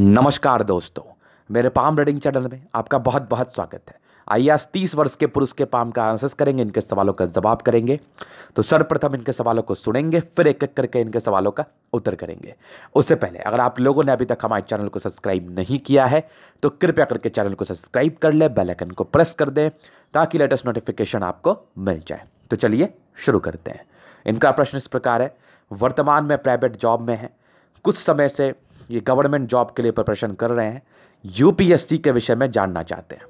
नमस्कार दोस्तों मेरे पाम रीडिंग चैनल में आपका बहुत बहुत स्वागत है आइए आज तीस वर्ष के पुरुष के पाम का आंसर्स करेंगे इनके सवालों का जवाब करेंगे तो सर्वप्रथम इनके सवालों को सुनेंगे फिर एक एक करके इनके सवालों का उत्तर करेंगे उससे पहले अगर आप लोगों ने अभी तक हमारे चैनल को सब्सक्राइब नहीं किया है तो कृपया करके चैनल को सब्सक्राइब कर लें बेलाइकन को प्रेस कर दें ताकि लेटेस्ट नोटिफिकेशन आपको मिल जाए तो चलिए शुरू करते हैं इनका प्रश्न इस प्रकार है वर्तमान में प्राइवेट जॉब में है कुछ समय से ये गवर्नमेंट जॉब के लिए प्रिपरेशन कर रहे हैं यूपीएससी के विषय में जानना चाहते हैं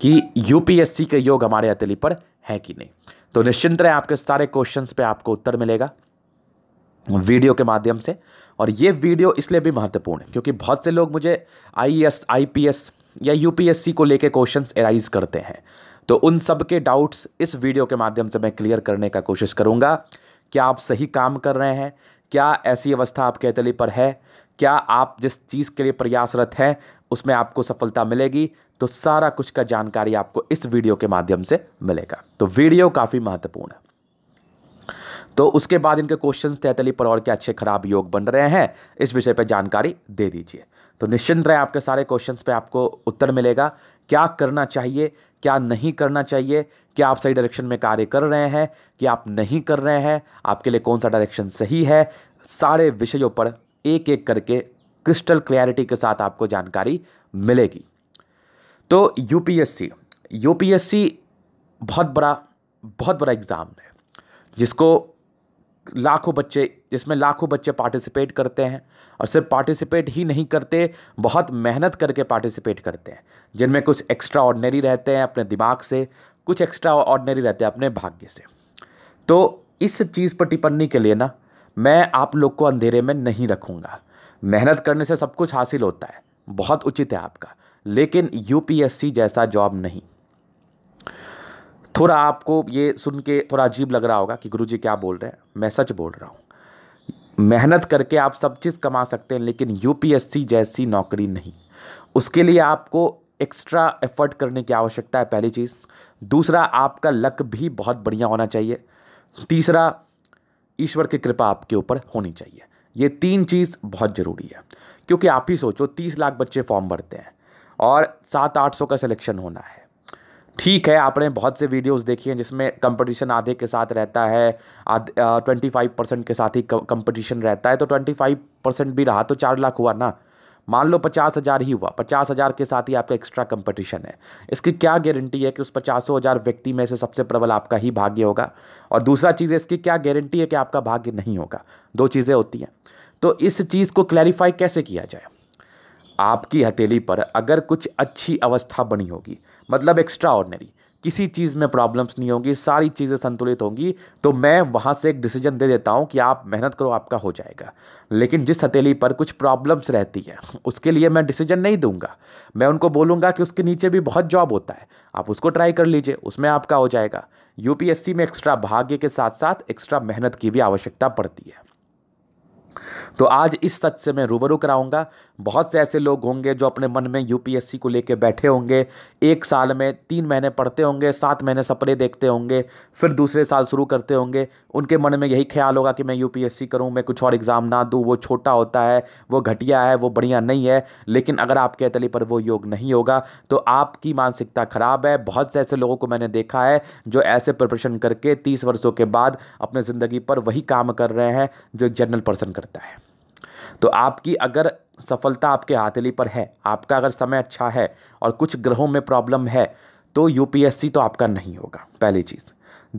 कि यूपीएससी के योग हमारे हथेली पर है कि नहीं तो निश्चिंत रहें आपके सारे क्वेश्चंस पे आपको उत्तर मिलेगा वीडियो के माध्यम से और ये वीडियो इसलिए भी महत्वपूर्ण है क्योंकि बहुत से लोग मुझे I S I P S या यू पी एस सी को लेके क्वेश्चंस एराइज करते हैं तो उन सब के डाउट्स इस वीडियो के माध्यम से मैं क्लियर करने का कोशिश करूँगा क्या आप सही काम कर रहे हैं क्या ऐसी अवस्था आपके अतली पर है क्या आप जिस चीज़ के लिए प्रयासरत हैं उसमें आपको सफलता मिलेगी तो सारा कुछ का जानकारी आपको इस वीडियो के माध्यम से मिलेगा तो वीडियो काफ़ी महत्वपूर्ण है तो उसके बाद इनके क्वेश्चन तैतली पर और के अच्छे खराब योग बन रहे हैं इस विषय पर जानकारी दे दीजिए तो निश्चिंत रहें आपके सारे क्वेश्चन पे आपको उत्तर मिलेगा क्या करना चाहिए क्या नहीं करना चाहिए क्या आप सही डायरेक्शन में कार्य कर रहे हैं कि आप नहीं कर रहे हैं आपके लिए कौन सा डायरेक्शन सही है सारे विषयों पर एक एक करके क्रिस्टल क्लैरिटी के साथ आपको जानकारी मिलेगी तो यूपीएससी यूपीएससी बहुत बड़ा बहुत बड़ा एग्ज़ाम है जिसको लाखों बच्चे जिसमें लाखों बच्चे पार्टिसिपेट करते हैं और सिर्फ पार्टिसिपेट ही नहीं करते बहुत मेहनत करके पार्टिसिपेट करते हैं जिनमें कुछ एक्स्ट्रा ऑर्डनरी रहते हैं अपने दिमाग से कुछ एक्स्ट्रा ऑर्डनरी रहते हैं अपने भाग्य से तो इस चीज़ पर टिप्पणी के लिए ना मैं आप लोग को अंधेरे में नहीं रखूँगा मेहनत करने से सब कुछ हासिल होता है बहुत उचित है आपका लेकिन यूपीएससी जैसा जॉब नहीं थोड़ा आपको ये सुन के थोड़ा अजीब लग रहा होगा कि जी क्या बोल रहे हैं मैं सच बोल रहा हूँ मेहनत करके आप सब चीज़ कमा सकते हैं लेकिन यू जैसी नौकरी नहीं उसके लिए आपको एक्स्ट्रा एफर्ट करने की आवश्यकता है पहली चीज़ दूसरा आपका लक भी बहुत बढ़िया होना चाहिए तीसरा ईश्वर की कृपा आपके ऊपर होनी चाहिए ये तीन चीज़ बहुत ज़रूरी है क्योंकि आप ही सोचो तीस लाख बच्चे फॉर्म भरते हैं और सात आठ सौ का सिलेक्शन होना है ठीक है आपने बहुत से वीडियोस देखी हैं जिसमें कंपटीशन आधे के साथ रहता है ट्वेंटी फाइव परसेंट के साथ ही कंपटीशन रहता है तो ट्वेंटी फाइव परसेंट भी रहा तो चार लाख हुआ ना मान लो पचास हज़ार ही हुआ पचास हज़ार के साथ ही आपका एक्स्ट्रा कंपटीशन है इसकी क्या गारंटी है कि उस पचासों हज़ार व्यक्ति में से सबसे प्रबल आपका ही भाग्य होगा और दूसरा चीज़ इसकी क्या गारंटी है कि आपका भाग्य नहीं होगा दो चीज़ें होती हैं तो इस चीज़ को क्लैरिफाई कैसे किया जाए आपकी हथेली पर अगर कुछ अच्छी अवस्था बनी होगी मतलब एक्स्ट्रा ऑर्डनरी किसी चीज़ में प्रॉब्लम्स नहीं होंगी सारी चीज़ें संतुलित होंगी तो मैं वहाँ से एक डिसीजन दे देता हूँ कि आप मेहनत करो आपका हो जाएगा लेकिन जिस हथेली पर कुछ प्रॉब्लम्स रहती है उसके लिए मैं डिसीजन नहीं दूंगा मैं उनको बोलूँगा कि उसके नीचे भी बहुत जॉब होता है आप उसको ट्राई कर लीजिए उसमें आपका हो जाएगा यूपीएससी में एक्स्ट्रा भाग्य के साथ साथ एक्स्ट्रा मेहनत की भी आवश्यकता पड़ती है तो आज इस सच से मैं रूबरू कराऊंगा बहुत से ऐसे लोग होंगे जो अपने मन में यूपीएससी को लेके बैठे होंगे एक साल में तीन महीने पढ़ते होंगे सात महीने सपने देखते होंगे फिर दूसरे साल शुरू करते होंगे उनके मन में यही ख्याल होगा कि मैं यूपीएससी करूं मैं कुछ और एग्ज़ाम ना दूँ वो छोटा होता है वो घटिया है वो बढ़िया नहीं है लेकिन अगर आपके अतली पर वो योग नहीं होगा तो आपकी मानसिकता ख़राब है बहुत से ऐसे लोगों को मैंने देखा है जो ऐसे प्रिपरेशन करके तीस वर्षों के बाद अपने ज़िंदगी पर वही काम कर रहे हैं जो एक जनरल पर्सन करते करता है तो आपकी अगर सफलता आपके हाथली पर है आपका अगर समय अच्छा है और कुछ ग्रहों में प्रॉब्लम है तो यूपीएससी तो आपका नहीं होगा पहली चीज़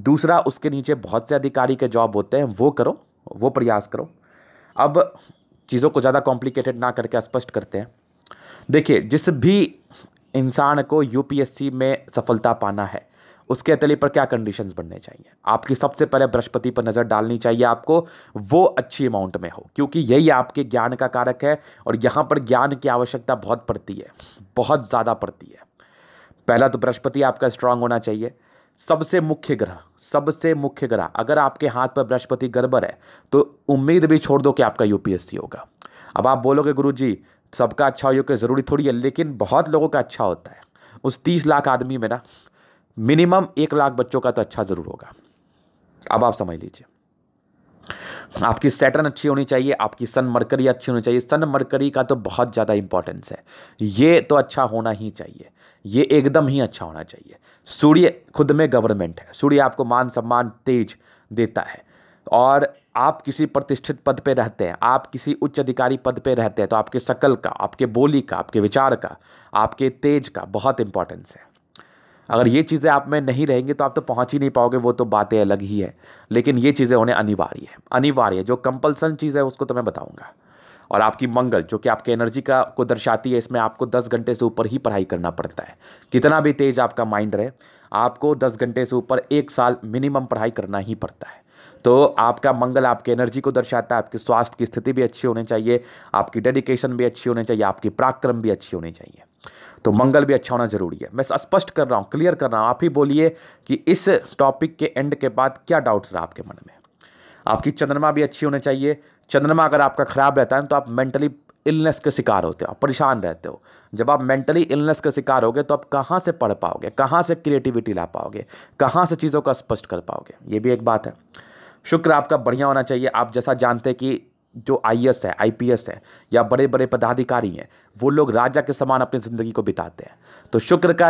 दूसरा उसके नीचे बहुत से अधिकारी के जॉब होते हैं वो करो वो प्रयास करो अब चीज़ों को ज़्यादा कॉम्प्लिकेटेड ना करके स्पष्ट करते हैं देखिए जिस भी इंसान को यूपीएससी में सफलता पाना है उसके अतले पर क्या कंडीशंस बनने चाहिए आपकी सबसे पहले बृहस्पति पर नज़र डालनी चाहिए आपको वो अच्छी अमाउंट में हो क्योंकि यही आपके ज्ञान का कारक है और यहाँ पर ज्ञान की आवश्यकता बहुत पड़ती है बहुत ज़्यादा पड़ती है पहला तो बृहस्पति आपका स्ट्रांग होना चाहिए सबसे मुख्य ग्रह सबसे मुख्य ग्रह अगर आपके हाथ पर बृहस्पति गड़बड़ है तो उम्मीद भी छोड़ दो कि आपका यूपीएससी होगा अब आप बोलोगे गुरु जी सबका अच्छा हो ज़रूरी थोड़ी है लेकिन बहुत लोगों का अच्छा होता है उस तीस लाख आदमी में ना मिनिमम एक लाख बच्चों का तो अच्छा ज़रूर होगा अब आप समझ लीजिए आपकी सैटर्न अच्छी होनी चाहिए आपकी सन मरकरी अच्छी होनी चाहिए सन मरकरी का तो बहुत ज़्यादा इंपॉर्टेंस है ये तो अच्छा होना ही चाहिए ये एकदम ही अच्छा होना चाहिए सूर्य खुद में गवर्नमेंट है सूर्य आपको मान सम्मान तेज देता है और आप किसी प्रतिष्ठित पद पे रहते हैं आप किसी उच्च अधिकारी पद पे रहते हैं तो आपके शकल का आपके बोली का आपके विचार का आपके तेज का बहुत इंपॉर्टेंस है अगर ये चीज़ें आप में नहीं रहेंगी तो आप तो पहुंच ही नहीं पाओगे वो तो बातें अलग ही है लेकिन ये चीज़ें होने अनिवार्य है अनिवार्य जो कंपल्सन चीज़ है उसको तो मैं बताऊँगा और आपकी मंगल जो कि आपके एनर्जी का को दर्शाती है इसमें आपको दस घंटे से ऊपर ही पढ़ाई करना पड़ता है कितना भी तेज़ आपका माइंड रहे आपको दस घंटे से ऊपर एक साल मिनिमम पढ़ाई करना ही पड़ता है तो आपका मंगल आपके एनर्जी को दर्शाता है आपके स्वास्थ्य की स्थिति भी अच्छी होनी चाहिए आपकी डेडिकेशन भी अच्छी होनी चाहिए आपकी पराक्रम भी अच्छी होनी चाहिए तो मंगल भी अच्छा होना ज़रूरी है मैं स्पष्ट कर रहा हूँ क्लियर कर रहा हूँ आप ही बोलिए कि इस टॉपिक के एंड के बाद क्या डाउट्स रहा आपके मन में आपकी चंद्रमा भी अच्छी होनी चाहिए चंद्रमा अगर आपका ख़राब रहता है तो आप मेंटली इलनेस के शिकार होते हो आप परेशान रहते हो जब आप मेंटली इलनेस के शिकार होगे तो आप कहाँ से पढ़ पाओगे कहाँ से क्रिएटिविटी ला पाओगे कहाँ से चीज़ों का स्पष्ट कर पाओगे ये भी एक बात है शुक्र आपका बढ़िया होना चाहिए आप जैसा जानते कि जो आई है आई है या बड़े बड़े पदाधिकारी हैं वो लोग राजा के समान अपनी ज़िंदगी को बिताते हैं तो शुक्र का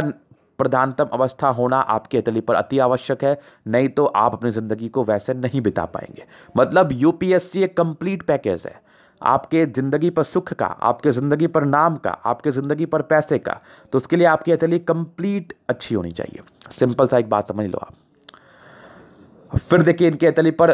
प्रधानतम अवस्था होना आपके तली पर अति आवश्यक है नहीं तो आप अपनी ज़िंदगी को वैसे नहीं बिता पाएंगे मतलब यूपीएससी एक कंप्लीट पैकेज है आपके ज़िंदगी पर सुख का आपके ज़िंदगी पर नाम का आपके ज़िंदगी पर पैसे का तो उसके लिए आपकी अतली कंप्लीट अच्छी होनी चाहिए सिंपल सा एक बात समझ लो आप फिर देखिए इनके अतली पर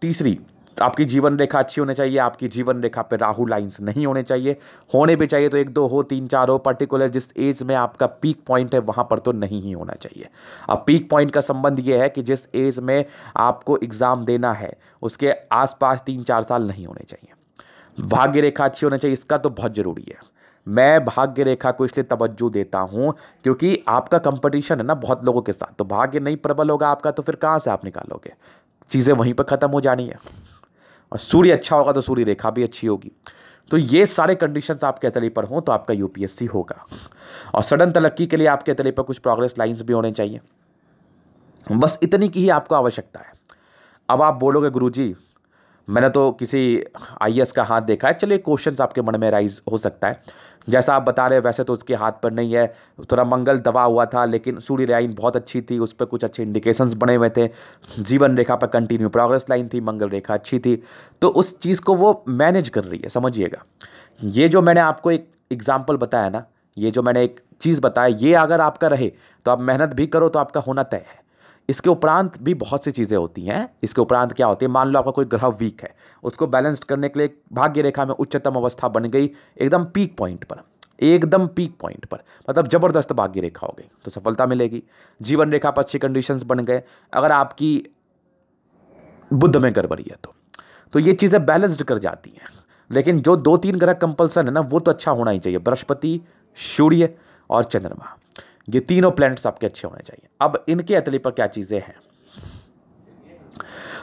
तीसरी आपकी जीवन रेखा अच्छी होनी चाहिए आपकी जीवन रेखा पे राहु लाइंस नहीं होने चाहिए होने भी चाहिए तो एक दो हो तीन चार हो पर्टिकुलर जिस एज में आपका पीक पॉइंट है वहाँ पर तो नहीं ही होना चाहिए अब पीक पॉइंट का संबंध ये है कि जिस एज में आपको एग्ज़ाम देना है उसके आसपास तीन चार साल नहीं होने चाहिए भाग्य रेखा अच्छी होनी चाहिए इसका तो बहुत ज़रूरी है मैं भाग्य रेखा को इसलिए तवज्जो देता हूँ क्योंकि आपका कंपटीशन है ना बहुत लोगों के साथ तो भाग्य नहीं प्रबल होगा आपका तो फिर कहाँ से आप निकालोगे चीज़ें वहीं पर ख़त्म हो जानी है और सूर्य अच्छा होगा तो सूर्य रेखा भी अच्छी होगी तो ये सारे कंडीशंस आपके अतले पर हों तो आपका यूपीएससी होगा और सडन तरक्की के लिए आपके अतले पर कुछ प्रोग्रेस लाइंस भी होने चाहिए बस इतनी की ही आपको आवश्यकता है अब आप बोलोगे गुरुजी मैंने तो किसी आई का हाथ देखा है चलिए क्वेश्चन आपके मन में राइज हो सकता है जैसा आप बता रहे हैं वैसे तो उसके हाथ पर नहीं है थोड़ा मंगल दबा हुआ था लेकिन सूर्य लाइन बहुत अच्छी थी उस पर कुछ अच्छे इंडिकेशंस बने हुए थे जीवन रेखा पर कंटिन्यू प्रोग्रेस लाइन थी मंगल रेखा अच्छी थी तो उस चीज़ को वो मैनेज कर रही है समझिएगा ये जो मैंने आपको एक एग्ज़ाम्पल बताया ना ये जो मैंने एक चीज़ बताया ये अगर आपका रहे तो आप मेहनत भी करो तो आपका होना तय है इसके उपरांत भी बहुत सी चीज़ें होती हैं इसके उपरांत क्या होती है मान लो आपका कोई ग्रह वीक है उसको बैलेंस्ड करने के लिए भाग्य रेखा में उच्चतम अवस्था बन गई एकदम पीक पॉइंट पर एकदम पीक पॉइंट पर मतलब जबरदस्त भाग्य रेखा हो गई तो सफलता मिलेगी जीवन रेखा पर अच्छी कंडीशंस बन गए अगर आपकी बुद्ध में गड़बड़ी है तो तो ये चीज़ें बैलेंस्ड कर जाती हैं लेकिन जो दो तीन ग्रह कंपल्सन है ना वो तो अच्छा होना ही चाहिए बृहस्पति सूर्य और चंद्रमा ये तीनों प्लैनेट्स आपके अच्छे होने चाहिए अब इनके अतली पर क्या चीज़ें हैं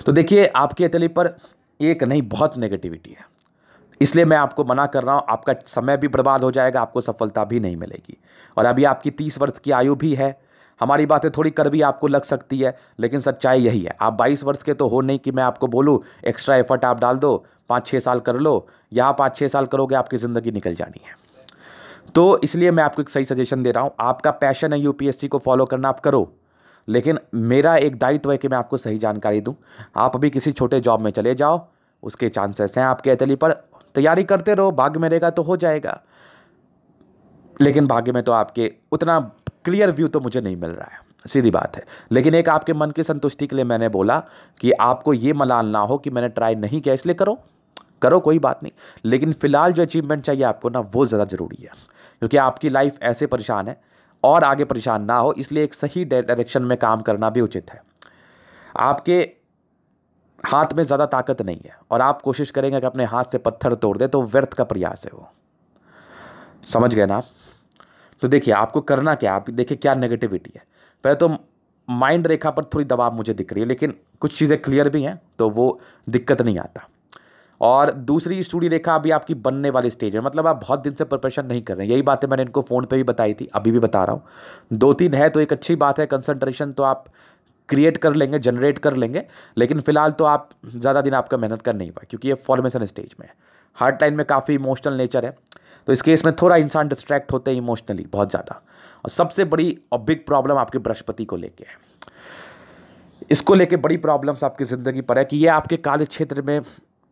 तो देखिए आपके अतली पर एक नहीं बहुत नेगेटिविटी है इसलिए मैं आपको मना कर रहा हूँ आपका समय भी बर्बाद हो जाएगा आपको सफलता भी नहीं मिलेगी और अभी आपकी तीस वर्ष की आयु भी है हमारी बातें थोड़ी कर भी आपको लग सकती है लेकिन सच्चाई यही है आप 22 वर्ष के तो हो नहीं कि मैं आपको बोलूँ एक्स्ट्रा एफर्ट आप डाल दो पाँच छः साल कर लो या पाँच छः साल करोगे आपकी ज़िंदगी निकल जानी है तो इसलिए मैं आपको एक सही सजेशन दे रहा हूँ आपका पैशन है यूपीएससी को फॉलो करना आप करो लेकिन मेरा एक दायित्व है कि मैं आपको सही जानकारी दूँ आप अभी किसी छोटे जॉब में चले जाओ उसके चांसेस हैं आपके अतली पर तैयारी करते रहो भाग्य में रहेगा तो हो जाएगा लेकिन भाग्य में तो आपके उतना क्लियर व्यू तो मुझे नहीं मिल रहा है सीधी बात है लेकिन एक आपके मन की संतुष्टि के लिए मैंने बोला कि आपको ये मलाल ना हो कि मैंने ट्राई नहीं किया इसलिए करो करो कोई बात नहीं लेकिन फ़िलहाल जो अचीवमेंट चाहिए आपको ना वो ज़्यादा ज़रूरी है क्योंकि आपकी लाइफ ऐसे परेशान है और आगे परेशान ना हो इसलिए एक सही डायरेक्शन में काम करना भी उचित है आपके हाथ में ज़्यादा ताकत नहीं है और आप कोशिश करेंगे कि अपने हाथ से पत्थर तोड़ दे तो व्यर्थ का प्रयास है वो समझ गए ना तो देखिए आपको करना क्या आप देखिए क्या नेगेटिविटी है पहले तो माइंड रेखा पर थोड़ी दबाव मुझे दिख रही है लेकिन कुछ चीज़ें क्लियर भी हैं तो वो दिक्कत नहीं आता और दूसरी स्टूडियो रेखा अभी आपकी बनने वाली स्टेज है मतलब आप बहुत दिन से प्रिपरेशन नहीं कर रहे हैं यही बातें मैंने इनको फ़ोन पे भी बताई थी अभी भी बता रहा हूँ दो तीन है तो एक अच्छी बात है कंसंट्रेशन तो आप क्रिएट कर लेंगे जनरेट कर लेंगे लेकिन फिलहाल तो आप ज़्यादा दिन आपका मेहनत कर नहीं पाए क्योंकि ये फॉर्मेशन स्टेज में है हार्ड टाइम में काफ़ी इमोशनल नेचर है तो इस केस में थोड़ा इंसान डिस्ट्रैक्ट होते हैं इमोशनली बहुत ज़्यादा और सबसे बड़ी और बिग प्रॉब्लम आपके बृहस्पति को लेके है इसको लेके बड़ी प्रॉब्लम्स आपकी ज़िंदगी पर है कि ये आपके कार्य क्षेत्र में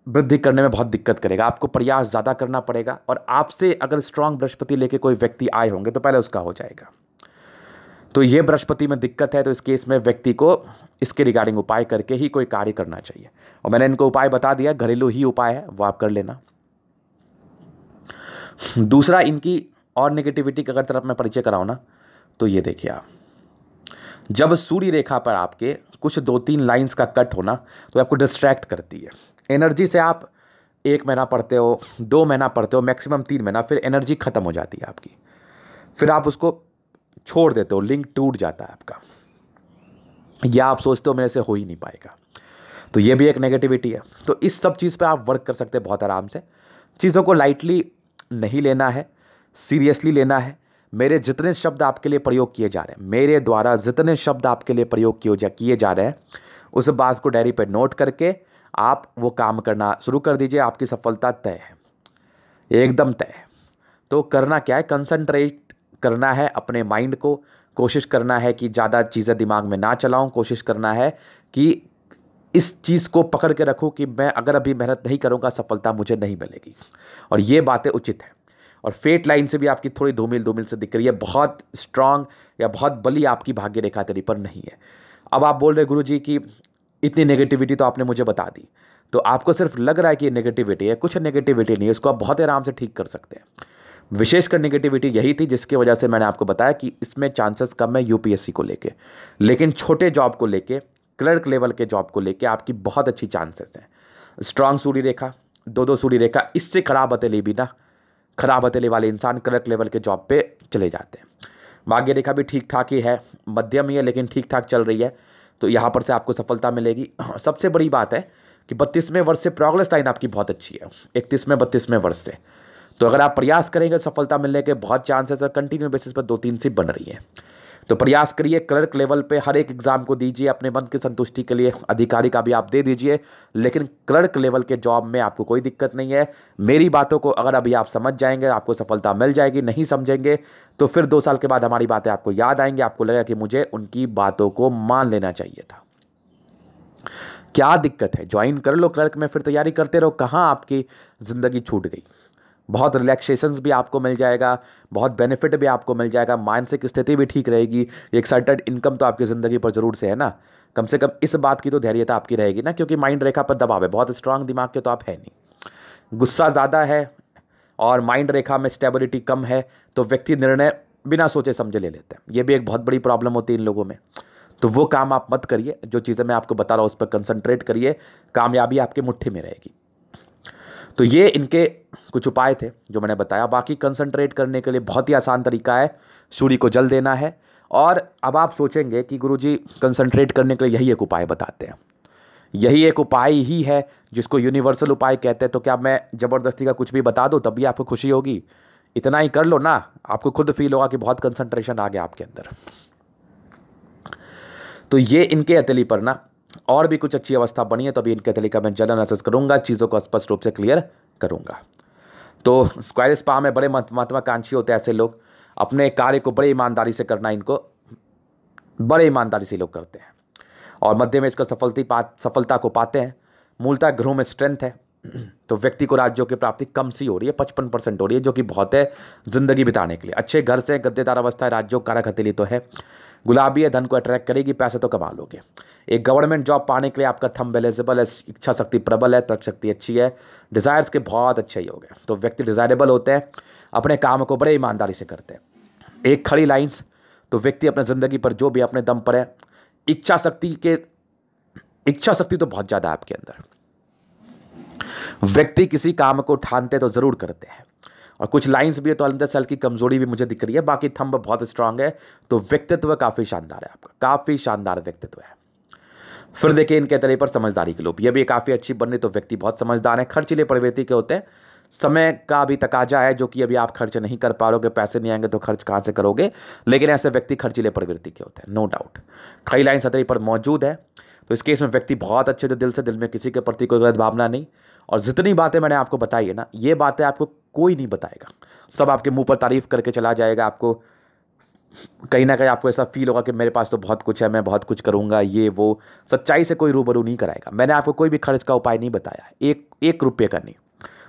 वृद्धि करने में बहुत दिक्कत करेगा आपको प्रयास ज़्यादा करना पड़ेगा और आपसे अगर स्ट्रांग बृहस्पति लेके कोई व्यक्ति आए होंगे तो पहले उसका हो जाएगा तो ये बृहस्पति में दिक्कत है तो इस केस में व्यक्ति को इसके रिगार्डिंग उपाय करके ही कोई कार्य करना चाहिए और मैंने इनको उपाय बता दिया घरेलू ही उपाय है वो आप कर लेना दूसरा इनकी और नेगेटिविटी की अगर तरफ मैं परिचय कराऊँ ना तो ये देखिए आप जब सूर्य रेखा पर आपके कुछ दो तीन लाइंस का कट होना तो आपको डिस्ट्रैक्ट करती है एनर्जी से आप एक महीना पढ़ते हो दो महीना पढ़ते हो मैक्सिमम तीन महीना फिर एनर्जी ख़त्म हो जाती है आपकी फिर आप उसको छोड़ देते हो लिंक टूट जाता है आपका या आप सोचते हो मेरे से हो ही नहीं पाएगा तो ये भी एक नेगेटिविटी है तो इस सब चीज़ पे आप वर्क कर सकते हैं बहुत आराम से चीज़ों को लाइटली नहीं लेना है सीरियसली लेना है मेरे जितने शब्द आपके लिए प्रयोग किए जा रहे हैं मेरे द्वारा जितने शब्द आपके लिए प्रयोग किए जा किए जा रहे हैं उस बात को डायरी पर नोट करके आप वो काम करना शुरू कर दीजिए आपकी सफलता तय है एकदम तय है तो करना क्या है कंसंट्रेट करना है अपने माइंड को कोशिश करना है कि ज़्यादा चीज़ें दिमाग में ना चलाऊं कोशिश करना है कि इस चीज़ को पकड़ के रखूं कि मैं अगर अभी मेहनत नहीं करूंगा सफलता मुझे नहीं मिलेगी और ये बातें उचित हैं और फेट लाइन से भी आपकी थोड़ी धूमिल धूमिल से दिख रही है बहुत स्ट्रांग या बहुत बली आपकी भाग्य रेखा तेरी पर नहीं है अब आप बोल रहे गुरु जी कि इतनी नेगेटिविटी तो आपने मुझे बता दी तो आपको सिर्फ लग रहा है कि नेगेटिविटी है कुछ नेगेटिविटी नहीं है इसको आप बहुत आराम से ठीक कर सकते हैं विशेषकर नेगेटिविटी यही थी जिसकी वजह से मैंने आपको बताया कि इसमें चांसेस कम है यूपीएससी को लेके लेकिन छोटे जॉब को लेके क्लर्क लेवल के जॉब को लेके आपकी बहुत अच्छी चांसेस हैं स्ट्रांग सूरी रेखा दो दो सूरी रेखा इससे खराब हथेली भी ना खराब हथेली वाले इंसान क्लर्क लेवल के जॉब पर चले जाते हैं भाग्य रेखा भी ठीक ठाक ही है मध्यम ही है लेकिन ठीक ठाक चल रही है तो यहाँ पर से आपको सफलता मिलेगी हाँ, सबसे बड़ी बात है कि बत्तीसवें वर्ष से प्रोग्रेस लाइन आपकी बहुत अच्छी है इकतीसवें बत्तीसवें वर्ष से तो अगर आप प्रयास करेंगे सफलता मिलने के बहुत चांसेस है कंटिन्यू बेसिस पर दो तीन सीट बन रही है तो प्रयास करिए क्लर्क लेवल पे हर एक एग्ज़ाम को दीजिए अपने मन की संतुष्टि के लिए अधिकारी का भी आप दे दीजिए लेकिन क्लर्क लेवल के जॉब में आपको कोई दिक्कत नहीं है मेरी बातों को अगर अभी आप समझ जाएंगे आपको सफलता मिल जाएगी नहीं समझेंगे तो फिर दो साल के बाद हमारी बातें आपको याद आएंगी आपको लगेगा कि मुझे उनकी बातों को मान लेना चाहिए था क्या दिक्कत है ज्वाइन कर लो क्लर्क में फिर तैयारी करते रहो कहाँ आपकी ज़िंदगी छूट गई बहुत रिलैक्सेशन भी आपको मिल जाएगा बहुत बेनिफिट भी आपको मिल जाएगा मानसिक स्थिति भी ठीक रहेगी एक सर्टेड इनकम तो आपकी ज़िंदगी पर ज़रूर से है ना कम से कम इस बात की तो धैर्यता आपकी रहेगी ना क्योंकि माइंड रेखा पर दबाव है बहुत स्ट्रांग दिमाग के तो आप है नहीं गुस्सा ज़्यादा है और माइंड रेखा में स्टेबिलिटी कम है तो व्यक्ति निर्णय बिना सोचे समझे ले लेते हैं ये भी एक बहुत बड़ी प्रॉब्लम होती है इन लोगों में तो वो काम आप मत करिए जो चीज़ें मैं आपको बता रहा हूँ उस पर कंसंट्रेट करिए कामयाबी आपके मुट्ठी में रहेगी तो ये इनके कुछ उपाय थे जो मैंने बताया बाकी कंसंट्रेट करने के लिए बहुत ही आसान तरीका है सूर्य को जल देना है और अब आप सोचेंगे कि गुरु जी कंसनट्रेट करने के लिए यही एक उपाय बताते हैं यही एक उपाय ही है जिसको यूनिवर्सल उपाय कहते हैं तो क्या मैं ज़बरदस्ती का कुछ भी बता दूँ तब भी आपको खुशी होगी इतना ही कर लो ना आपको खुद फील होगा कि बहुत कंसंट्रेशन आ गया आपके अंदर तो ये इनके अतली पर ना और भी कुछ अच्छी अवस्था बनी है तो अभी इनके अतली का मैं जलन असस करूंगा चीज़ों को स्पष्ट रूप से क्लियर करूंगा तो स्क्वायर स्पा में बड़े महत्वाकांक्षी होते हैं ऐसे लोग अपने कार्य को बड़े ईमानदारी से करना इनको बड़े ईमानदारी से लोग करते हैं और मध्य में इसको सफलती पा सफलता को पाते हैं मूलतः ग्रहों में स्ट्रेंथ है तो व्यक्ति को राज्यों की प्राप्ति कम सी हो रही है पचपन परसेंट हो रही है जो कि बहुत है ज़िंदगी बिताने के लिए अच्छे घर से गद्देदार अवस्था राज्यों कारक हथेली तो है गुलाबी है धन को अट्रैक्ट करेगी पैसे तो कमा लोगे एक गवर्नमेंट जॉब पाने के लिए आपका थम एलिजिबल है इच्छा शक्ति प्रबल है तर्क शक्ति अच्छी है डिज़ायर्स के बहुत अच्छे ही हो गए तो व्यक्ति डिज़ायरेबल होते हैं अपने काम को बड़े ईमानदारी से करते हैं एक खड़ी लाइन्स तो व्यक्ति अपने ज़िंदगी पर जो भी अपने दम पर है इच्छा शक्ति के इच्छा शक्ति तो बहुत ज़्यादा है आपके अंदर व्यक्ति किसी काम को ठानते तो ज़रूर करते हैं और कुछ लाइंस भी है तो अलविदा सेल की कमज़ोरी भी मुझे दिख रही है बाकी थंब बहुत स्ट्रांग है तो व्यक्तित्व काफ़ी शानदार है आपका काफ़ी शानदार व्यक्तित्व है फिर देखिए इनके तले पर समझदारी के लोग ये भी काफ़ी अच्छी बन रही तो व्यक्ति बहुत समझदार है खर्चीले प्रवृत्ति के होते हैं समय का भी तकाजा है जो कि अभी आप खर्च नहीं कर पा रहे पैसे नहीं आएंगे तो खर्च कहाँ से करोगे लेकिन ऐसे व्यक्ति खर्चीले प्रवृत्ति के होते हैं नो डाउट कई लाइन सतह पर मौजूद है तो इस केस में व्यक्ति बहुत अच्छे थे दिल से दिल में किसी के प्रति कोई गलत भावना नहीं और जितनी बातें मैंने आपको बताई है ना ये बातें आपको कोई नहीं बताएगा सब आपके मुंह पर तारीफ़ करके चला जाएगा आपको कहीं ना कहीं आपको ऐसा फील होगा कि मेरे पास तो बहुत कुछ है मैं बहुत कुछ करूँगा ये वो सच्चाई से कोई रूबरू नहीं कराएगा मैंने आपको कोई भी खर्च का उपाय नहीं बताया एक एक रुपये का नहीं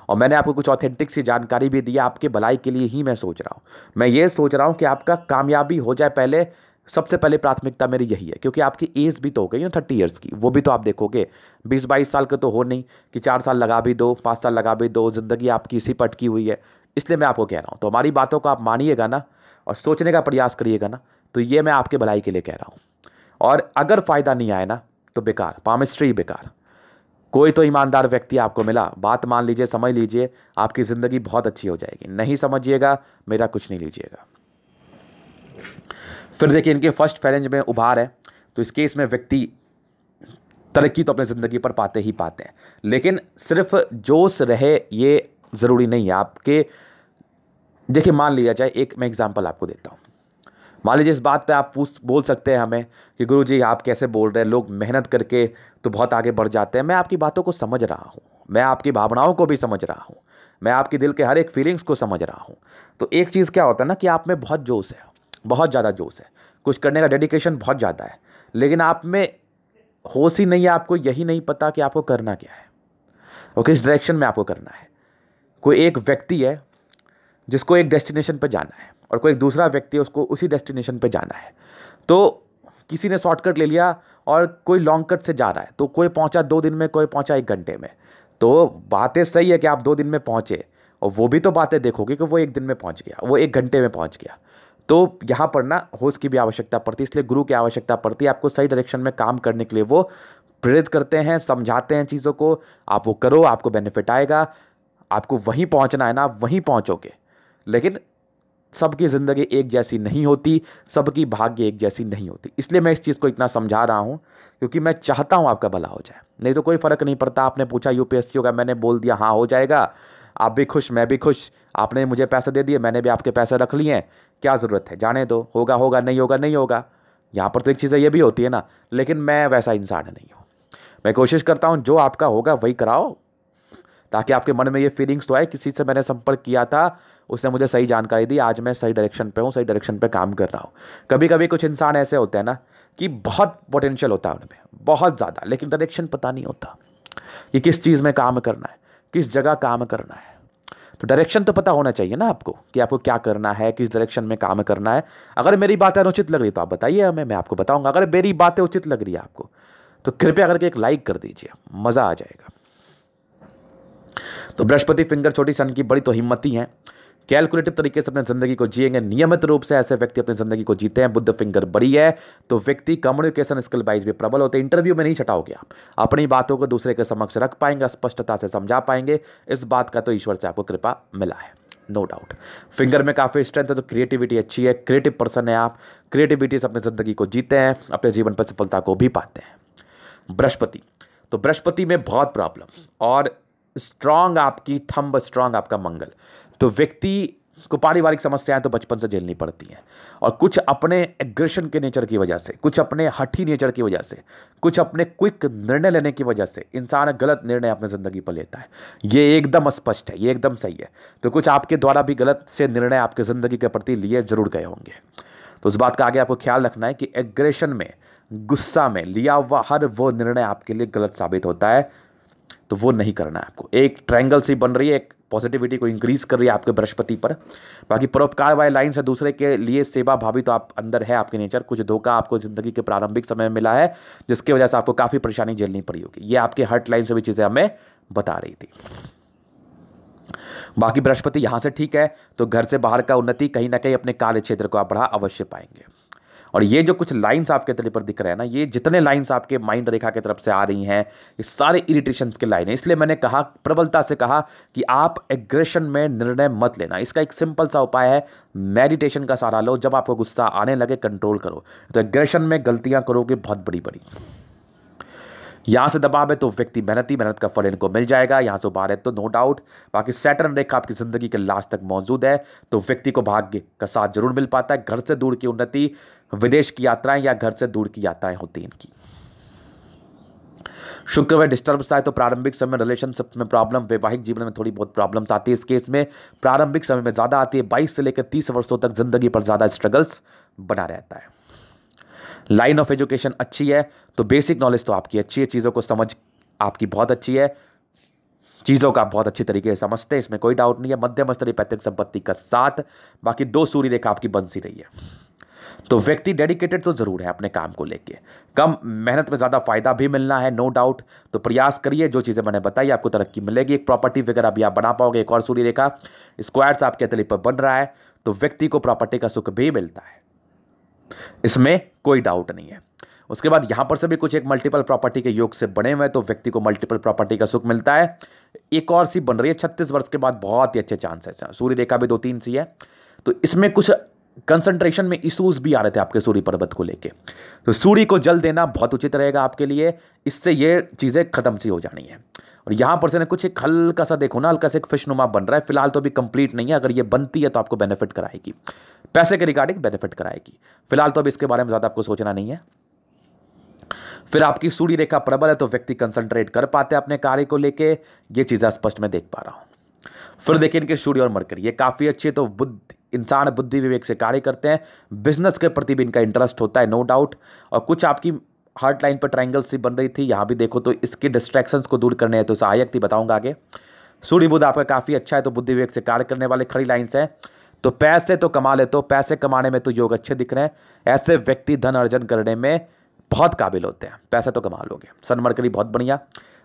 और मैंने आपको कुछ ऑथेंटिक सी जानकारी भी दी आपके भलाई के लिए ही मैं सोच रहा हूँ मैं ये सोच रहा हूँ कि आपका कामयाबी हो जाए पहले सबसे पहले प्राथमिकता मेरी यही है क्योंकि आपकी एज भी तो हो गई ना थर्टी ईयर्स की वो भी तो आप देखोगे बीस बाईस साल के तो हो नहीं कि चार साल लगा भी दो पाँच साल लगा भी दो ज़िंदगी आपकी इसी पर हुई है इसलिए मैं आपको कह रहा हूँ तो हमारी बातों को आप मानिएगा ना और सोचने का प्रयास करिएगा ना तो ये मैं आपके भलाई के लिए कह रहा हूँ और अगर फ़ायदा नहीं आए ना तो बेकार पामिस्ट्री बेकार कोई तो ईमानदार व्यक्ति आपको मिला बात मान लीजिए समझ लीजिए आपकी ज़िंदगी बहुत अच्छी हो जाएगी नहीं समझिएगा मेरा कुछ नहीं लीजिएगा फिर देखिए इनके फर्स्ट फैलेंज में उभार है तो इस केस में व्यक्ति तरक्की तो अपने ज़िंदगी पर पाते ही पाते हैं लेकिन सिर्फ जोश रहे ये ज़रूरी नहीं है आपके देखिए मान लिया जाए एक मैं एग्ज़ाम्पल आपको देता हूँ मान लीजिए इस बात पे आप पूछ बोल सकते हैं हमें कि गुरु जी आप कैसे बोल रहे हैं लोग मेहनत करके तो बहुत आगे बढ़ जाते हैं मैं आपकी बातों को समझ रहा हूँ मैं आपकी भावनाओं को भी समझ रहा हूँ मैं आपके दिल के हर एक फीलिंग्स को समझ रहा हूँ तो एक चीज़ क्या होता है ना कि आप में बहुत जोश है बहुत ज़्यादा जोश है कुछ करने का डेडिकेशन बहुत ज़्यादा है लेकिन आप में होश ही नहीं है आपको यही नहीं पता कि आपको करना क्या है और किस डायरेक्शन में आपको करना है कोई एक व्यक्ति है जिसको एक डेस्टिनेशन पर जाना है और कोई एक दूसरा व्यक्ति है उसको उसी डेस्टिनेशन पर जाना है तो किसी ने शॉर्टकट ले लिया और कोई लॉन्ग कट से जा रहा है तो कोई पहुंचा दो दिन में कोई पहुंचा एक घंटे में तो बातें सही है कि आप दो दिन में पहुंचे और वो भी तो बातें देखोगे कि वो एक दिन में पहुंच गया वो एक घंटे में पहुंच गया तो यहाँ पर ना होश की भी आवश्यकता पड़ती है इसलिए गुरु की आवश्यकता पड़ती है आपको सही डायरेक्शन में काम करने के लिए वो प्रेरित करते हैं समझाते हैं चीज़ों को आप वो करो आपको बेनिफिट आएगा आपको वहीं पहुँचना है ना आप वहीं पहुँचोगे लेकिन सबकी ज़िंदगी एक जैसी नहीं होती सबकी भाग्य एक जैसी नहीं होती इसलिए मैं इस चीज़ को इतना समझा रहा हूँ क्योंकि मैं चाहता हूँ आपका भला हो जाए नहीं तो कोई फ़र्क नहीं पड़ता आपने पूछा यूपीएससी होगा मैंने बोल दिया हाँ हो जाएगा आप भी खुश मैं भी खुश आपने मुझे पैसे दे दिए मैंने भी आपके पैसे रख लिए हैं क्या ज़रूरत है जाने दो होगा होगा नहीं होगा नहीं होगा यहाँ पर तो एक चीज़ें ये भी होती है ना लेकिन मैं वैसा इंसान नहीं हूँ मैं कोशिश करता हूँ जो आपका होगा वही कराओ ताकि आपके मन में ये फीलिंग्स तो आए किसी से मैंने संपर्क किया था उसने मुझे सही जानकारी दी आज मैं सही डायरेक्शन पे हूँ सही डायरेक्शन पे काम कर रहा हूँ कभी कभी कुछ इंसान ऐसे होते हैं ना कि बहुत पोटेंशियल होता है उनमें बहुत ज़्यादा लेकिन डायरेक्शन पता नहीं होता कि किस चीज़ में काम करना है किस जगह काम करना है तो डायरेक्शन तो पता होना चाहिए ना आपको कि आपको क्या करना है किस डायरेक्शन में काम करना है अगर मेरी बातें अनुचित लग रही तो आप बताइए हमें मैं आपको बताऊंगा अगर मेरी बातें उचित लग रही है आपको तो कृपया करके एक लाइक कर दीजिए मज़ा आ जाएगा तो बृहस्पति फिंगर छोटी सन की बड़ी तो हिम्मती हैं कैलकुलेटिव तरीके से अपने जिंदगी को जिएंगे नियमित रूप से ऐसे व्यक्ति अपनी जिंदगी को जीते हैं बुद्ध फिंगर बड़ी है तो व्यक्ति कम्युनिकेशन स्किल वाइज भी प्रबल होते हैं इंटरव्यू में नहीं छटाओगे आप अपनी बातों को दूसरे के समक्ष रख पाएंगे स्पष्टता से समझा पाएंगे इस बात का तो ईश्वर से आपको कृपा मिला है नो डाउट फिंगर में काफ़ी स्ट्रेंथ है तो क्रिएटिविटी अच्छी है क्रिएटिव पर्सन है आप क्रिएटिविटी से अपनी ज़िंदगी को जीते हैं अपने जीवन पर सफलता को भी पाते हैं बृहस्पति तो बृहस्पति में बहुत प्रॉब्लम और स्ट्रांग आपकी थंब स्ट्रांग आपका मंगल तो व्यक्ति को पारिवारिक समस्याएं तो बचपन से झेलनी पड़ती हैं और कुछ अपने एग्रेशन के नेचर की वजह से कुछ अपने हठी नेचर की वजह से कुछ अपने क्विक निर्णय लेने की वजह से इंसान गलत निर्णय अपने ज़िंदगी पर लेता है ये एकदम स्पष्ट है ये एकदम सही है तो कुछ आपके द्वारा भी गलत से निर्णय आपके ज़िंदगी के प्रति लिए ज़रूर गए होंगे तो उस बात का आगे आपको ख्याल रखना है कि एग्रेशन में गुस्सा में लिया हुआ हर वो निर्णय आपके लिए गलत साबित होता है तो वो नहीं करना है आपको एक ट्रायंगल सी बन रही है एक पॉजिटिविटी को इंक्रीज कर रही है आपके बृहस्पति पर बाकी परोपकार वाले लाइन से दूसरे के लिए सेवा भावी तो आप अंदर है आपके नेचर कुछ धोखा आपको ज़िंदगी के प्रारंभिक समय में मिला है जिसकी वजह से आपको काफ़ी परेशानी झेलनी पड़ी होगी ये आपके हर्ट लाइन से भी चीज़ें हमें बता रही थी बाकी बृहस्पति यहाँ से ठीक है तो घर से बाहर का उन्नति कहीं ना कहीं अपने कार्य क्षेत्र को आप बढ़ा अवश्य पाएंगे और ये जो कुछ लाइन्स आपके तले पर दिख रहे हैं ना ये जितने लाइन्स आपके माइंड रेखा की तरफ से आ रही हैं ये सारे इरिटेशंस के लाइन है इसलिए मैंने कहा प्रबलता से कहा कि आप एग्रेशन में निर्णय मत लेना इसका एक सिंपल सा उपाय है मेडिटेशन का सहारा लो जब आपको गुस्सा आने लगे कंट्रोल करो तो एग्रेशन में गलतियाँ करोगे बहुत बड़ी बड़ी यहाँ से दबाव है तो व्यक्ति मेहनती मेहनत का फल इनको मिल जाएगा यहाँ से उभारे है तो नो डाउट बाकी सैटर्न रेखा आपकी ज़िंदगी के लास्ट तक मौजूद है तो व्यक्ति को भाग्य का साथ जरूर मिल पाता है घर से दूर की उन्नति विदेश की यात्राएं या घर से दूर की यात्राएं होती हैं इनकी शुक्र व आए तो प्रारंभिक समय में रिलेशनशिप में प्रॉब्लम वैवाहिक जीवन में थोड़ी बहुत प्रॉब्लम्स आती है इस केस में प्रारंभिक समय में ज़्यादा आती है बाईस से लेकर तीस वर्षों तक जिंदगी पर ज़्यादा स्ट्रगल्स बना रहता है लाइन ऑफ एजुकेशन अच्छी है तो बेसिक नॉलेज तो आपकी अच्छी है चीज़ों को समझ आपकी बहुत अच्छी है चीज़ों का आप बहुत अच्छी तरीके से समझते हैं इसमें कोई डाउट नहीं है मध्यम स्तरीय पैतृक संपत्ति का साथ बाकी दो सूर्य रेखा आपकी बंसी रही है तो व्यक्ति डेडिकेटेड तो ज़रूर है अपने काम को लेके कम मेहनत में ज़्यादा फ़ायदा भी मिलना है नो डाउट तो प्रयास करिए जो चीज़ें मैंने बताई आपको तरक्की मिलेगी एक प्रॉपर्टी वगैरह भी आप बना पाओगे एक और सूर्य रेखा स्क्वायर्स आपके तली पर बन रहा है तो व्यक्ति को प्रॉपर्टी का सुख भी मिलता है इसमें कोई डाउट नहीं है उसके बाद यहाँ पर से भी कुछ एक मल्टीपल प्रॉपर्टी के योग से बने हुए तो व्यक्ति को मल्टीपल प्रॉपर्टी का सुख मिलता है एक और सी बन रही है छत्तीस वर्ष के बाद बहुत ही अच्छे चांसेस हैं सूर्य रेखा भी दो तीन सी है तो इसमें कुछ कंसंट्रेशन में इश्यूज भी आ रहे थे आपके सूर्य पर्वत को लेके तो सूर्य को जल देना बहुत उचित रहेगा आपके लिए इससे ये चीज़ें खत्म सी हो जानी है और यहाँ पर से ना कुछ एक हल्का सा देखो ना हल्का सा एक फिश नुमा बन रहा है फिलहाल तो अभी कंप्लीट नहीं है अगर ये बनती है तो आपको बेनिफिट कराएगी पैसे के रिगार्डिंग बेनिफिट कराएगी फिलहाल तो अभी इसके बारे में ज़्यादा आपको सोचना नहीं है फिर आपकी सूर्य रेखा प्रबल है तो व्यक्ति कंसंट्रेट कर पाते हैं अपने कार्य को लेके ये चीज़ें स्पष्ट में देख पा रहा हूँ फिर देखिए इनके सूर्य और मरकरी ये काफ़ी अच्छी है तो बुद्ध इंसान बुद्धि विवेक से कार्य करते हैं बिजनेस के प्रति भी इनका इंटरेस्ट होता है नो डाउट और कुछ आपकी हार्ट लाइन पर ट्राइंगल सी बन रही थी यहाँ भी देखो तो इसके डिस्ट्रैक्शंस को दूर करने हैं तो सहायक थी बताऊँगा आगे सूर्य बुद्ध आपका काफ़ी अच्छा है तो बुद्धि विवेक से कार्य करने वाले खड़ी लाइन्स हैं तो पैसे तो कमा लेते हो पैसे कमाने में तो योग अच्छे दिख रहे हैं ऐसे व्यक्ति धन अर्जन करने में बहुत काबिल होते हैं पैसा तो कमा लोगे सनमरकरी बहुत बढ़िया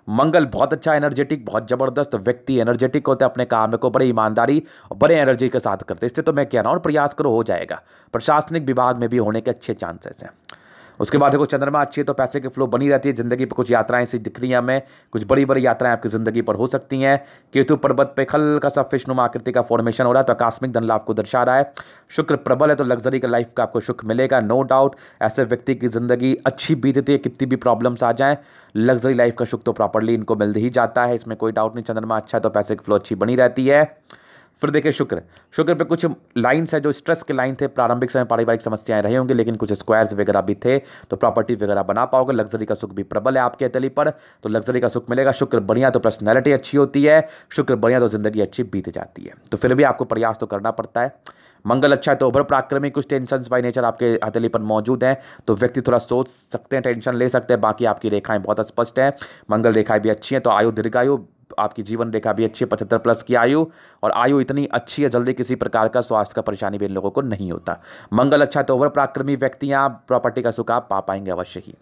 मंगल बहुत अच्छा एनर्जेटिक बहुत ज़बरदस्त व्यक्ति एनर्जेटिक होते हैं अपने काम को बड़े ईमानदारी और बड़े एनर्जी के साथ करते इसलिए तो मैं कह रहा हूँ प्रयास करो हो जाएगा प्रशासनिक विभाग में भी होने के अच्छे चांसेस हैं उसके बाद देखो चंद्रमा अच्छी है तो पैसे की फ्लो बनी रहती है जिंदगी पर कुछ यात्राएं सी दिख रही हैं हमें कुछ बड़ी बड़ी यात्राएं आपकी जिंदगी पर हो सकती हैं केतु पर्वत पे खल का सा फिशनुमा आकृति का फॉर्मेशन हो रहा है तो आकस्मिक धन लाभ को दर्शा रहा है शुक्र प्रबल है तो लग्जरी का लाइफ का आपको सुख मिलेगा नो डाउट ऐसे व्यक्ति की जिंदगी अच्छी बीतती है कितनी भी प्रॉब्लम्स आ जाएँ लग्जरी लाइफ का सुख तो प्रॉपरली इनको मिल ही जाता है इसमें कोई डाउट नहीं चंद्रमा अच्छा है तो पैसे की फ्लो अच्छी बनी रहती है फिर देखिए शुक्र शुक्र पे कुछ लाइन्स है जो स्ट्रेस के लाइन थे प्रारंभिक समय पारिवारिक समस्याएं रही होंगी लेकिन कुछ स्क्वायर्स वगैरह भी थे तो प्रॉपर्टी वगैरह बना पाओगे लग्जरी का सुख भी प्रबल है आपके तली पर तो लग्जरी का सुख मिलेगा शुक्र बढ़िया तो पर्सनैलिटी अच्छी होती है शुक्र बढ़िया तो ज़िंदगी अच्छी बीत जाती है तो फिर भी आपको प्रयास तो करना पड़ता है मंगल अच्छा है तो उभर प्राक्रमिक कुछ टेंशन बाई नेचर आपके हथेली पर मौजूद हैं तो व्यक्ति थोड़ा सोच सकते हैं टेंशन ले सकते हैं बाकी आपकी रेखाएं बहुत स्पष्ट हैं मंगल रेखाएं भी अच्छी हैं तो आयु दीर्घायु आपकी जीवन रेखा भी अच्छी है पचहत्तर प्लस की आयु और आयु इतनी अच्छी है जल्दी किसी प्रकार का स्वास्थ्य का परेशानी भी इन लोगों को नहीं होता मंगल अच्छा तो ओवर प्राक्रमी व्यक्तियाँ प्रॉपर्टी का सुख आप पा पाएंगे अवश्य ही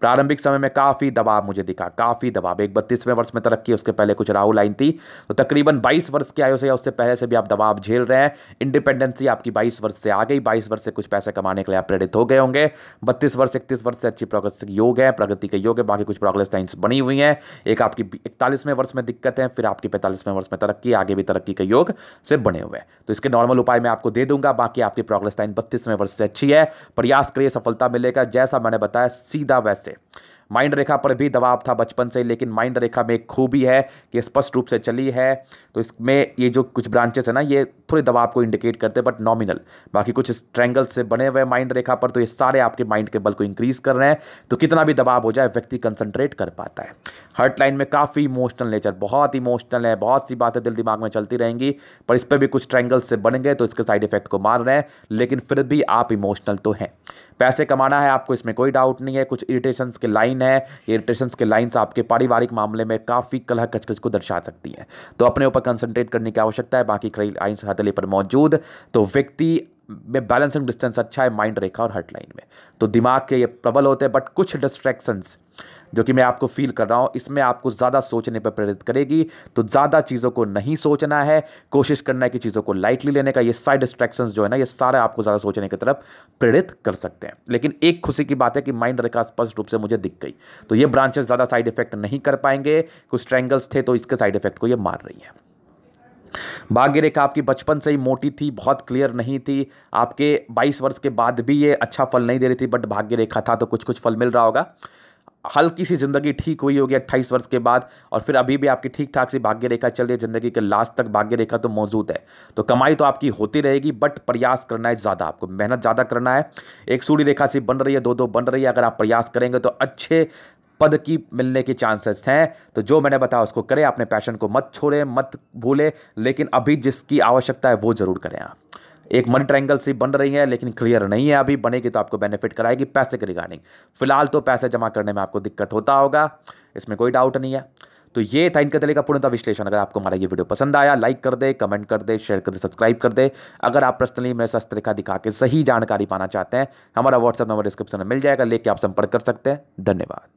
प्रारंभिक समय में काफ़ी दबाव मुझे दिखा काफ़ी दबाव एक बत्तीसवें वर्ष में तरक्की उसके पहले कुछ राहुल लाइन थी तो तकरीबन बाईस वर्ष की आयु से या उससे पहले से भी आप दबाव झेल रहे हैं इंडिपेंडेंसी आपकी बाईस वर्ष से आ गई बाईस वर्ष से कुछ पैसे कमाने के लिए आप प्रेरित हो गए होंगे बत्तीस वर्ष इकतीस वर्ष से अच्छी प्रोग्रेस योग है प्रगति के योग है बाकी कुछ प्रोग्रेस लाइन्स बनी हुई हैं एक आपकी इकतालीसवें वर्ष में दिक्कत है फिर आपकी पैंतालीसवें वर्ष में तरक्की आगे भी तरक्की के योग से बने हुए हैं तो इसके नॉर्मल उपाय मैं आपको दे दूंगा बाकी आपकी प्रोग्रेस लाइन बत्तीसवें वर्ष से अच्छी है प्रयास करिए सफलता मिलेगा जैसा मैंने बताया सीधा वैसा से माइंड रेखा पर भी दबाव था बचपन से लेकिन माइंड रेखा में एक खूबी है कि स्पष्ट रूप से चली है तो इसमें ये जो कुछ ब्रांचेस है ना ये थोड़े दबाव को इंडिकेट करते हैं बट नॉमिनल बाकी कुछ स्ट्रेंगल्स से बने हुए माइंड रेखा पर तो ये सारे आपके माइंड के बल को इंक्रीज कर रहे हैं तो कितना भी दबाव हो जाए व्यक्ति कंसनट्रेट कर पाता है हर्ट लाइन में काफ़ी इमोशनल नेचर बहुत इमोशनल है बहुत सी बातें दिल दिमाग में चलती रहेंगी पर इस पर भी कुछ ट्रैंगल से बन गए तो इसके साइड इफेक्ट को मार रहे हैं लेकिन फिर भी आप इमोशनल तो हैं पैसे कमाना है आपको इसमें कोई डाउट नहीं है कुछ इरिटेशन के लाइन लाइन है ये के लाइन्स आपके पारिवारिक मामले में काफ़ी कलह कचकच को दर्शा सकती हैं तो अपने ऊपर कंसनट्रेट करने की आवश्यकता है बाकी कई लाइन्स हथेले पर मौजूद तो व्यक्ति में बैलेंसिंग डिस्टेंस अच्छा है माइंड रेखा और हट लाइन में तो दिमाग के ये प्रबल होते हैं बट कुछ डिस्ट्रैक्शंस जो कि मैं आपको फील कर रहा हूँ इसमें आपको ज़्यादा सोचने पर प्रेरित करेगी तो ज़्यादा चीज़ों को नहीं सोचना है कोशिश करना है कि चीज़ों को लाइटली लेने का ये साइड डिस्ट्रैक्शंस जो है ना ये सारे आपको ज़्यादा सोचने की तरफ प्रेरित कर सकते हैं लेकिन एक खुशी की बात है कि माइंड रेखा स्पष्ट रूप से मुझे दिख गई तो ये ब्रांचेस ज़्यादा साइड इफेक्ट नहीं कर पाएंगे कुछ ट्रैंगल्स थे तो इसके साइड इफेक्ट को ये मार रही है भाग्य रेखा आपकी बचपन से ही मोटी थी बहुत क्लियर नहीं थी आपके 22 वर्ष के बाद भी ये अच्छा फल नहीं दे रही थी बट भाग्य रेखा था तो कुछ कुछ फल मिल रहा होगा हल्की सी ज़िंदगी ठीक हुई होगी अट्ठाईस वर्ष के बाद और फिर अभी भी आपकी ठीक ठाक सी भाग्य रेखा चल रही है ज़िंदगी के लास्ट तक भाग्य रेखा तो मौजूद है तो कमाई तो आपकी होती रहेगी बट प्रयास करना है ज़्यादा आपको मेहनत ज़्यादा करना है एक सूढ़ी रेखा सी बन रही है दो दो बन रही है अगर आप प्रयास करेंगे तो अच्छे पद की मिलने के चांसेस हैं तो जो मैंने बताया उसको करें अपने पैशन को मत छोड़ें मत भूलें लेकिन अभी जिसकी आवश्यकता है वो ज़रूर करें आप एक मनी ट्रायंगल सी बन रही है लेकिन क्लियर नहीं है अभी बनेगी तो आपको बेनिफिट कराएगी पैसे के रिगार्डिंग फिलहाल तो पैसे जमा करने में आपको दिक्कत होता होगा इसमें कोई डाउट नहीं है तो ये था इनके तरीके का पूर्णता विश्लेषण अगर आपको हमारा ये वीडियो पसंद आया लाइक कर दे कमेंट कर दे शेयर कर दे सब्सक्राइब कर दे अगर आप पर्सनली मेरे साथ रेखा दिखा के सही जानकारी पाना चाहते हैं हमारा व्हाट्सअप नंबर डिस्क्रिप्शन में मिल जाएगा लेके आप संपर्क कर सकते हैं धन्यवाद